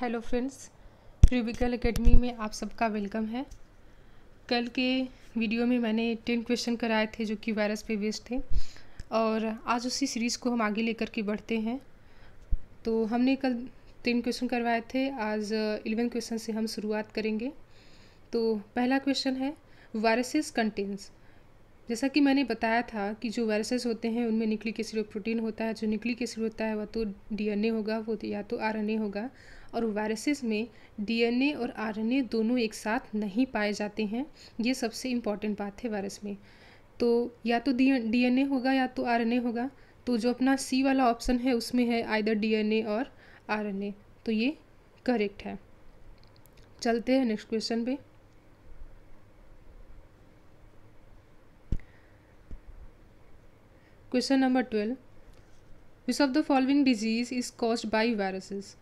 Hello friends रिविकल academy में आप सबका वेलकम है कल के वीडियो में मैंने टेन क्वेश्चन कराए थे जो कि वायरस पे बेस्ड थे और आज उसी सीरीज़ को हम आगे लेकर के बढ़ते हैं तो हमने कल टेन क्वेश्चन करवाए थे आज इलेवन क्वेश्चन से हम शुरुआत करेंगे तो पहला क्वेश्चन है वायरसेस कंटेंस जैसा कि मैंने बताया था कि जो वायरसेस होते हैं उनमें के सिर्फ प्रोटीन होता है जो के एसिड होता है वह तो डीएनए होगा वो तो या तो आरएनए होगा और वायरसेस में डीएनए और आरएनए दोनों एक साथ नहीं पाए जाते हैं ये सबसे इम्पॉर्टेंट बात है वायरस में तो या तो डी होगा या तो आर होगा तो जो अपना सी वाला ऑप्शन है उसमें है आइदर डी और आर तो ये करेक्ट है चलते हैं नेक्स्ट क्वेश्चन पे question number twelve which of the following disease is cause by viruses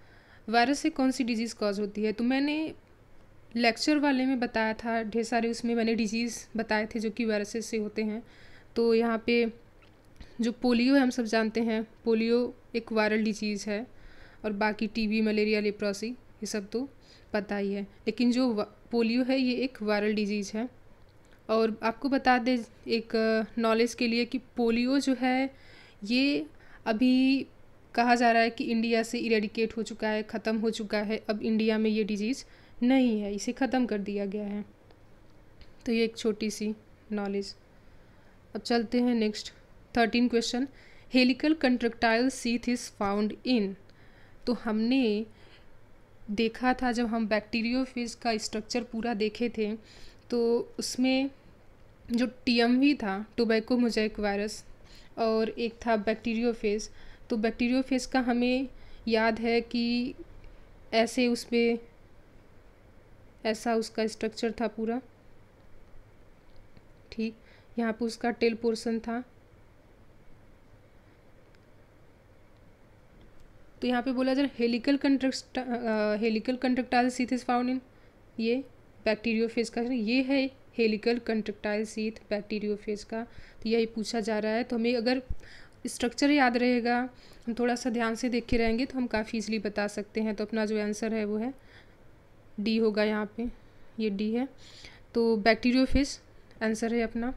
virus से कौन सी डिजीज़ कॉज होती है तो मैंने लेक्चर वाले में बताया था ढेर सारे उसमें मैंने डिजीज़ बताए थे जो कि वायरसेस से होते हैं तो यहाँ पे जो पोलियो है हम सब जानते हैं पोलियो एक वायरल डिजीज़ है और बाकी टीबी मलेरिया लेप्रोसी ये सब तो पता ही है लेकिन जो पोलियो है ये एक वायरल डिजीज़ है और आपको बता दें एक नॉलेज के लिए कि पोलियो जो है ये अभी कहा जा रहा है कि इंडिया से इरेडिकेट हो चुका है ख़त्म हो चुका है अब इंडिया में ये डिजीज़ नहीं है इसे ख़त्म कर दिया गया है तो ये एक छोटी सी नॉलेज अब चलते हैं next thirteen question helical contractile sheath is found in तो हमने देखा था जब हम बैक्टीरियोफेज का स्ट्रक्चर पूरा देखे थे तो उसमें जो टी एम था टोबैको मोजैक वायरस और एक था बैक्टीरियोफेज तो बैक्टीरियोफेज का हमें याद है कि ऐसे उस पर ऐसा उसका स्ट्रक्चर था पूरा ठीक यहाँ पर उसका टेल पोर्सन था तो यहाँ पे बोला जरा helical contract helical contractile sheath is found in ये बैक्टीरियोफेज का ये है हेलिकल कंट्रक्टाइल सीथ बैक्टीरियोफेज का तो यही पूछा जा रहा है तो हमें अगर स्ट्रक्चर याद रहेगा हम थोड़ा सा ध्यान से देखे रहेंगे तो हम काफ़ी इजली बता सकते हैं तो अपना जो आंसर है वो है डी होगा यहाँ पे ये डी है तो बैक्टीरियोफेज आंसर है अपना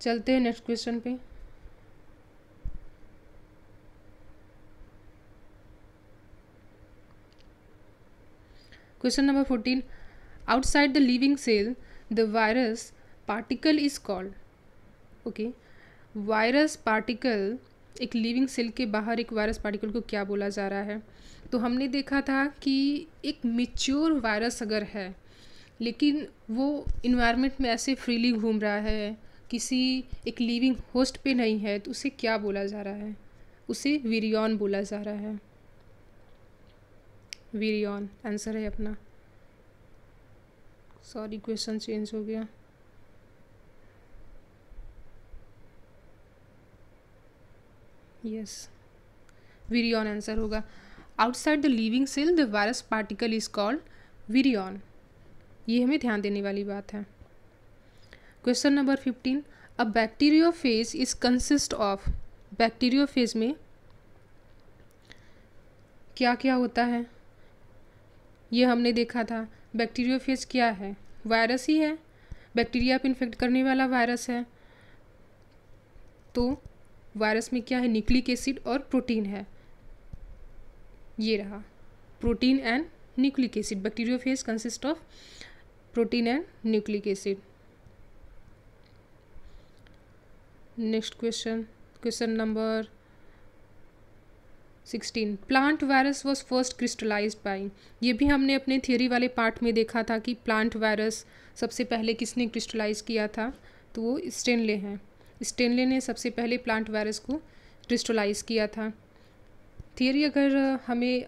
चलते हैं नेक्स्ट क्वेश्चन पे question number fourteen outside the living cell the virus particle is called okay virus particle एक लिविंग सेल के बाहर एक वायरस पार्टिकल को क्या बोला जा रहा है तो हमने देखा था कि एक मिच्योर वायरस अगर है लेकिन वो इन्वायरमेंट में ऐसे फ्रीली घूम रहा है किसी एक लिविंग होस्ट पे नहीं है तो उसे क्या बोला जा रहा है उसे वीरियन बोला जा रहा है वीरियन आंसर है अपना सॉरी क्वेश्चन चेंज हो गया यस वीरियन आंसर होगा outside the living cell the virus particle is called virion ये हमें ध्यान देने वाली बात है question number fifteen a bacteriophage is consist of bacteriophage में क्या क्या होता है ये हमने देखा था बैक्टीरियोफेज क्या है वायरस ही है बैक्टीरिया पर इन्फेक्ट करने वाला वायरस है तो वायरस में क्या है निकलिक एसिड और प्रोटीन है ये रहा protein and nucleic acid bacteriophage consist of protein and nucleic acid next question question number sixteen plant virus was first crystallize by ये भी हमने अपने थियोरी वाले पार्ट में देखा था कि प्लांट वायरस सबसे पहले किसने क्रिस्टलाइज किया था तो वो स्टेनले हैं स्टेनले ने सबसे पहले प्लांट वायरस को क्रिस्टलाइज किया था थियोरी अगर हमें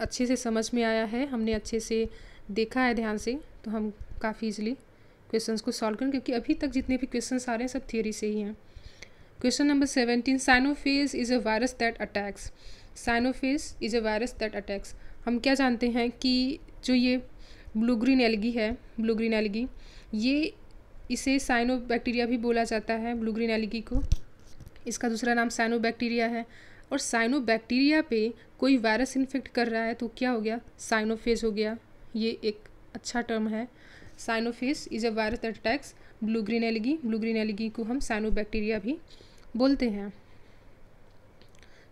अच्छे से समझ में आया है हमने अच्छे से देखा है ध्यान से तो हम काफ़ी ईजिली क्वेश्चंस को सॉल्व करें क्योंकि अभी तक जितने भी क्वेश्चंस आ रहे हैं सब थियोरी से ही हैं question number seventeen cyanophage is a virus that attacks cyanophage is a virus that attacks हम क्या जानते हैं कि जो ये ब्लू ग्रीन एलगी है ब्लू ग्रीन एलगी ये इसे साइनो बैक्टीरिया भी बोला जाता है ब्लू ग्रीन एलगी को इसका दूसरा नाम साइनो बैक्टीरिया है और साइनो बैक्टीरिया पे कोई वायरस इन्फेक्ट कर रहा है तो क्या हो गया साइनोफेज हो गया ये एक अच्छा टर्म है cyanophage is a virus attacks blue green algae blue green algae को हम साइनो बैक्टीरिया भी बोलते हैं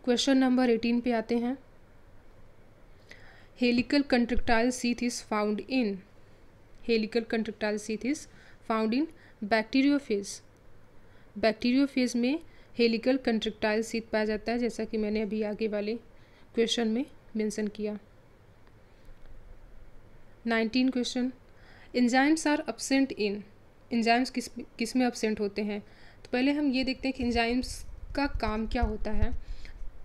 क्वेश्चन नंबर एटीन पे आते हैं helical contractile sheath is found in helical contractile sheath is found in bacteriophage bacteriophage में हेलिकल कंट्रक्टाइल सीथ पाया जाता है जैसा कि मैंने अभी आगे वाले क्वेश्चन में मेंशन किया nineteen question enzymes are absent in enzymes किस किस में अपसेंट होते हैं तो पहले हम ये देखते हैं कि इंजाइम्स का काम क्या होता है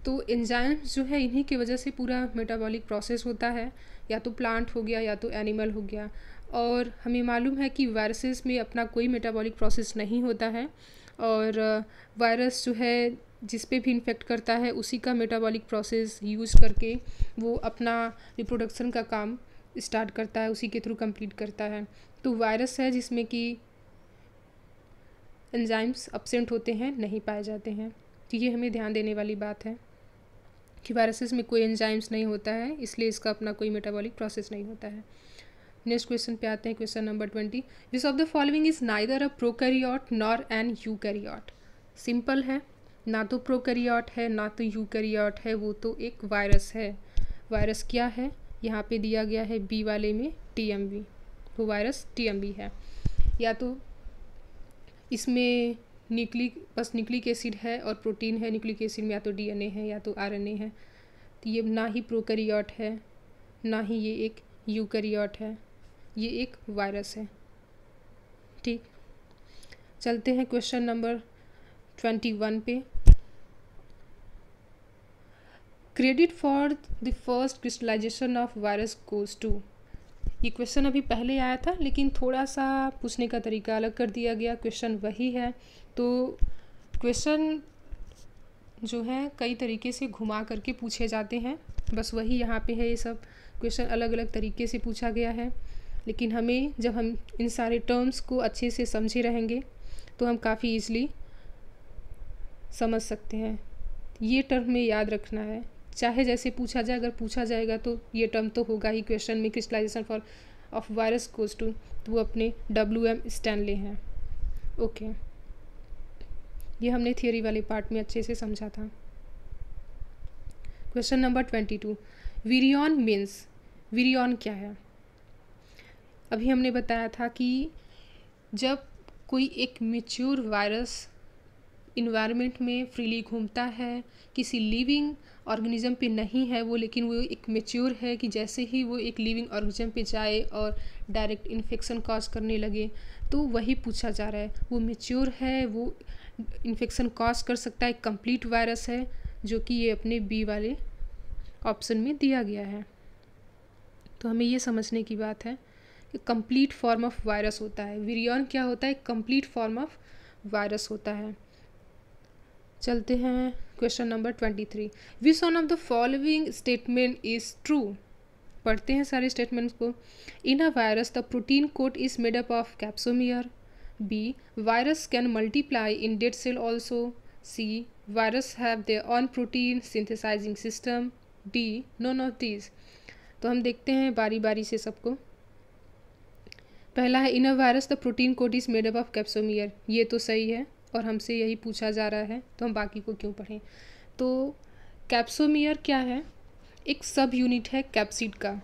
तो एंजाइम्स जो है इन्हीं की वजह से पूरा मेटाबॉलिक प्रोसेस होता है या तो प्लांट हो गया या तो एनिमल हो गया और हमें मालूम है कि वायरसेस में अपना कोई मेटाबॉलिक प्रोसेस नहीं होता है और वायरस जो है जिस पे भी इन्फेक्ट करता है उसी का मेटाबॉलिक प्रोसेस यूज़ करके वो अपना रिप्रोडक्शन का काम स्टार्ट करता है उसी के थ्रू कंप्लीट करता है तो वायरस है जिसमें कि एंजाइम्स अपसेंट होते हैं नहीं पाए जाते हैं तो ये हमें ध्यान देने वाली बात है कि वायरसेस में कोई एंजाइम्स नहीं होता है इसलिए इसका अपना कोई मेटाबॉलिक प्रोसेस नहीं होता है नेक्स्ट क्वेश्चन पे आते हैं question number twenty which of the following is neither a prokaryote nor an eukaryote simple है ना तो प्रोकैरियोट है ना तो यूकैरियोट है वो तो एक वायरस है वायरस क्या है यहाँ पे दिया गया है बी वाले में टी वो वायरस टी है या तो इसमें न्यूक्लिक बस न्यूक्लिक एसिड है और प्रोटीन है न्यूक्लिक एसिड में या तो डीएनए है या तो आरएनए है तो ये ना ही प्रोकैरियोट है ना ही ये एक यूकैरियोट है ये एक वायरस है ठीक चलते हैं क्वेश्चन नंबर ट्वेंटी वन पे credit for the first crystallization of virus goes to ये क्वेश्चन अभी पहले आया था लेकिन थोड़ा सा पूछने का तरीका अलग कर दिया गया क्वेश्चन वही है तो क्वेश्चन जो है कई तरीके से घुमा करके पूछे जाते हैं बस वही यहाँ पे है ये सब क्वेश्चन अलग अलग तरीके से पूछा गया है लेकिन हमें जब हम इन सारे टर्म्स को अच्छे से समझे रहेंगे तो हम काफ़ी ईजली समझ सकते हैं ये टर्म में याद रखना है चाहे जैसे पूछा जाए अगर पूछा जाएगा तो ये टर्म तो होगा ही क्वेश्चन में crystallization for of virus goes to तो वो अपने डब्ल्यू एम स्टैनले हैं ओके ये हमने थियोरी वाले पार्ट में अच्छे से समझा था question number twenty two virion means virion क्या है अभी हमने बताया था कि जब कोई एक मेच्योर वायरस इन्वायरमेंट में फ्रीली घूमता है किसी लिविंग ऑर्गेनिज्म पे नहीं है वो लेकिन वो एक मेच्योर है कि जैसे ही वो एक लिविंग ऑर्गेनिज्म पे जाए और डायरेक्ट इन्फेक्शन कॉज करने लगे तो वही पूछा जा रहा है वो मेच्योर है वो इन्फेक्शन कॉज कर सकता है कंप्लीट वायरस है जो कि ये अपने बी वाले ऑप्शन में दिया गया है तो हमें ये समझने की बात है कि कंप्लीट फॉर्म ऑफ वायरस होता है विरियन क्या होता है कंप्लीट फॉर्म ऑफ वायरस होता है चलते हैं question number twenty three which one of the following statement is true पढ़ते हैं सारे स्टेटमेंट्स को in a virus the protein coat is made up of capsomere B virus can multiply in dead cell also C virus have they own protein synthesizing system D none of these तो हम देखते हैं बारी बारी से सबको पहला है in a virus the protein coat is made up of capsomere ये तो सही है और हमसे यही पूछा जा रहा है तो हम बाकी को क्यों पढ़ें तो कैप्सोमियर क्या है एक सब यूनिट है कैप्सिड का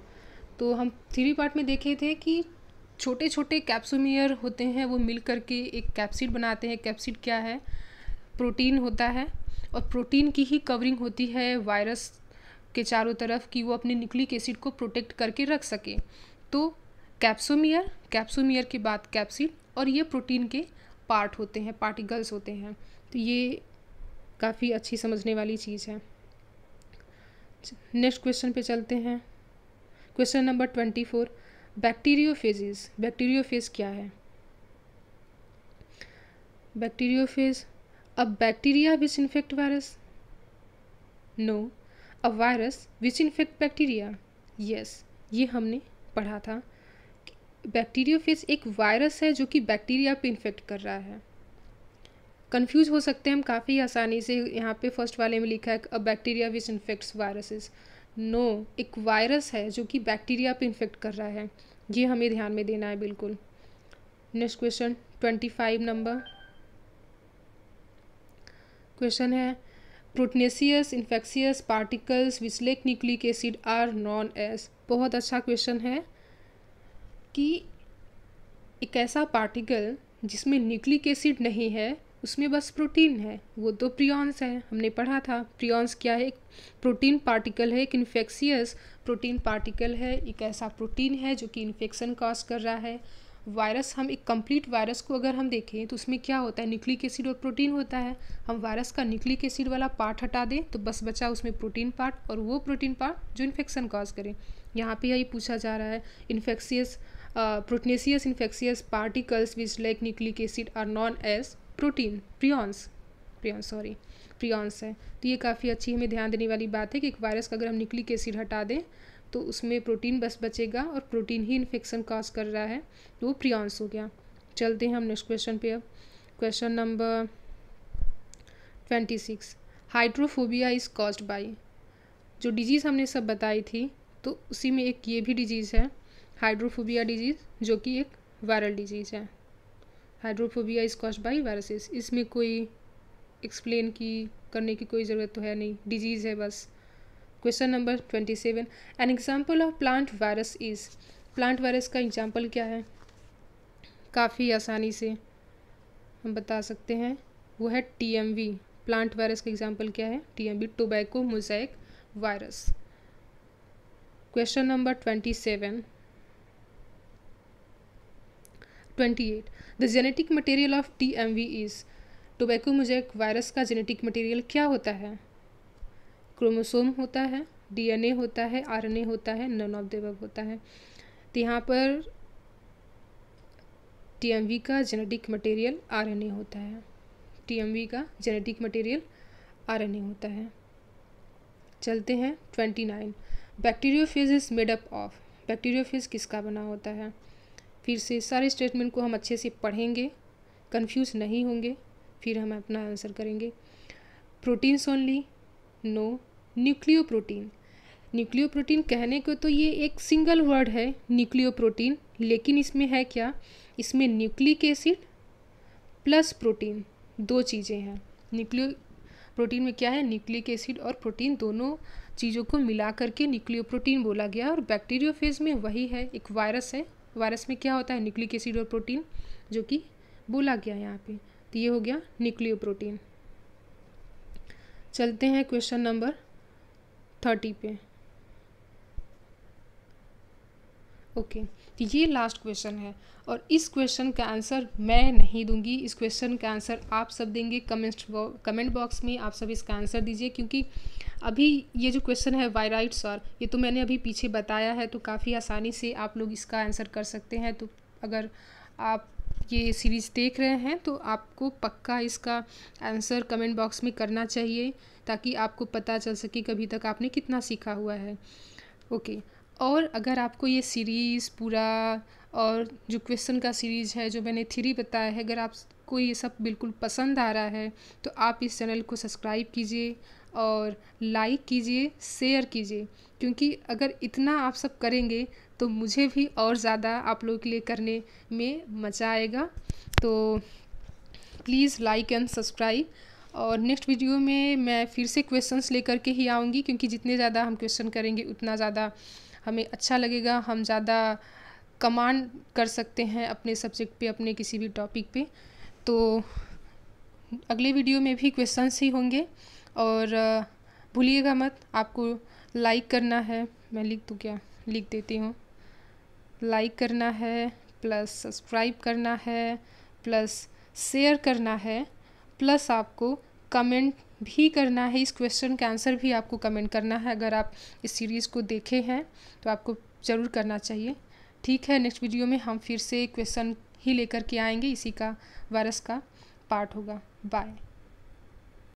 तो हम थ्री पार्ट में देखे थे कि छोटे छोटे कैप्सोमियर होते हैं वो मिल करके एक कैप्सिड बनाते हैं कैप्सिड क्या है प्रोटीन होता है और प्रोटीन की ही कवरिंग होती है वायरस के चारों तरफ कि वो अपने न्यूक्लिक एसिड को प्रोटेक्ट करके रख सके तो कैप्सोमियर कैप्सोमियर के बाद कैप्सिड और ये प्रोटीन के पार्ट होते हैं पार्टिकल्स होते हैं तो ये काफ़ी अच्छी समझने वाली चीज़ है नेक्स्ट क्वेश्चन पे चलते हैं question number twenty four bacterio bacteriophage क्या है बैक्टीरियो फेज अब bacteria which infect virus no a virus which infect bacteria yes ये हमने पढ़ा था बैक्टीरियोफेज एक वायरस है जो कि बैक्टीरिया पे इन्फेक्ट कर रहा है कंफ्यूज हो सकते हैं हम काफ़ी आसानी से यहाँ पे फर्स्ट वाले में लिखा है a bacteria which infects viruses no एक वायरस है जो कि बैक्टीरिया पे इन्फेक्ट कर रहा है ये हमें ध्यान में देना है बिल्कुल next question twenty five number question है proteinaceous infectious particles which lack nucleic acid are known as बहुत अच्छा क्वेश्चन है कि एक ऐसा पार्टिकल जिसमें न्यूक्लिक एसिड नहीं है उसमें बस प्रोटीन है वो तो प्रियॉन्स है हमने पढ़ा था प्रियॉन्स क्या है एक प्रोटीन पार्टिकल है एक इन्फेक्शियस प्रोटीन पार्टिकल है एक ऐसा प्रोटीन है जो कि इन्फेक्शन कॉज कर रहा है वायरस हम एक कंप्लीट वायरस को अगर हम देखें तो उसमें क्या होता है न्यूक्लिक एसिड और प्रोटीन होता है हम वायरस का न्यूक्लिक एसिड वाला पार्ट हटा दें तो बस बचा उसमें प्रोटीन पार्ट और वो प्रोटीन पार्ट जो इन्फेक्शन कॉज करें यहाँ पे यही पूछा जा रहा है infectious Uh, proteinaceous infectious particles which like nucleic acid are known as protein prions prions sorry prions है तो ये काफ़ी अच्छी हमें ध्यान देने वाली बात है कि एक वायरस का अगर हम न्यूक्लिक एसिड हटा दें तो उसमें प्रोटीन बस बचेगा और प्रोटीन ही इन्फेक्शन कॉज कर रहा है तो वो प्रियॉन्स हो गया चलते हैं हम नेक्स्ट क्वेश्चन पे अब question number twenty six hydrophobia is caused by जो डिजीज़ हमने सब बताई थी तो उसी में एक ये भी डिजीज़ है हाइड्रोफोबिया डिजीज़ जो कि एक वायरल डिजीज़ है hydrophobia is cause by viruses इसमें कोई एक्सप्लेन की करने की कोई ज़रूरत तो है नहीं डिजीज़ है बस question number twenty seven an example of plant virus is plant virus का एग्जाम्पल क्या है काफ़ी आसानी से हम बता सकते हैं वो है T M V plant virus का एग्जाम्पल क्या है T M tobacco mosaic virus question number twenty seven 28 the genetic material of T M V is tobacco mosaic virus का जेनेटिक मटेरियल क्या होता है क्रोमोसोम होता है डीएनए होता है आरएनए होता है नन ऑफ देवब होता है तो यहाँ पर टीएमवी का जेनेटिक मटेरियल आरएनए होता है टीएमवी का जेनेटिक मटेरियल आरएनए होता है चलते हैं twenty nine bacteriophage is made up of bacteriophage किसका बना होता है फिर से सारे स्टेटमेंट को हम अच्छे से पढ़ेंगे कंफ्यूज नहीं होंगे फिर हम अपना आंसर करेंगे proteins only no nucleoprotein nucleoprotein कहने को तो ये एक सिंगल वर्ड है न्यूक्लियो प्रोटीन लेकिन इसमें है क्या इसमें न्यूक्लिक एसिड प्लस प्रोटीन दो चीज़ें हैं न्यूक्लियो प्रोटीन में क्या है न्यूक्लिक एसिड और प्रोटीन दोनों चीज़ों को मिला करके न्यूक्लियो प्रोटीन बोला गया और बैक्टीरियो फेज में वही है एक वायरस है वायरस तो में क्या होता है न्यूक्लिक एसिड और प्रोटीन जो कि बोला गया यहाँ पे तो ये हो गया न्यूक्लियो प्रोटीन चलते हैं क्वेश्चन नंबर थर्टी पे ओके okay. तो ये लास्ट क्वेश्चन है और इस क्वेश्चन का आंसर मैं नहीं दूंगी इस क्वेश्चन का आंसर आप सब देंगे कमेंट कमेंट बॉक्स में आप सब इसका आंसर दीजिए क्योंकि अभी ये जो क्वेश्चन है वाई और ये तो मैंने अभी पीछे बताया है तो काफ़ी आसानी से आप लोग इसका आंसर कर सकते हैं तो अगर आप ये सीरीज़ देख रहे हैं तो आपको पक्का इसका आंसर कमेंट बॉक्स में करना चाहिए ताकि आपको पता चल सके कि अभी तक आपने कितना सीखा हुआ है ओके okay. और अगर आपको ये सीरीज़ पूरा और जो क्वेश्चन का सीरीज़ है जो मैंने थ्री बताया है अगर आपको ये सब बिल्कुल पसंद आ रहा है तो आप इस चैनल को सब्सक्राइब कीजिए और लाइक कीजिए शेयर कीजिए क्योंकि अगर इतना आप सब करेंगे तो मुझे भी और ज़्यादा आप लोगों के लिए करने में मज़ा आएगा तो प्लीज़ लाइक एंड सब्सक्राइब और नेक्स्ट वीडियो में मैं फिर से क्वेश्चंस लेकर के ही आऊँगी क्योंकि जितने ज़्यादा हम क्वेश्चन करेंगे उतना ज़्यादा हमें अच्छा लगेगा हम ज़्यादा कमांड कर सकते हैं अपने सब्जेक्ट पे अपने किसी भी टॉपिक पे तो अगले वीडियो में भी क्वेश्चंस ही होंगे और भूलिएगा मत आपको लाइक करना है मैं लिख दूँ तो क्या लिख देती हूँ लाइक करना है प्लस सब्सक्राइब करना है प्लस शेयर करना है प्लस आपको कमेंट भी करना है इस क्वेश्चन का आंसर भी आपको कमेंट करना है अगर आप इस सीरीज़ को देखे हैं तो आपको ज़रूर करना चाहिए ठीक है नेक्स्ट वीडियो में हम फिर से क्वेश्चन ही लेकर के आएंगे इसी का वायरस का पार्ट होगा बाय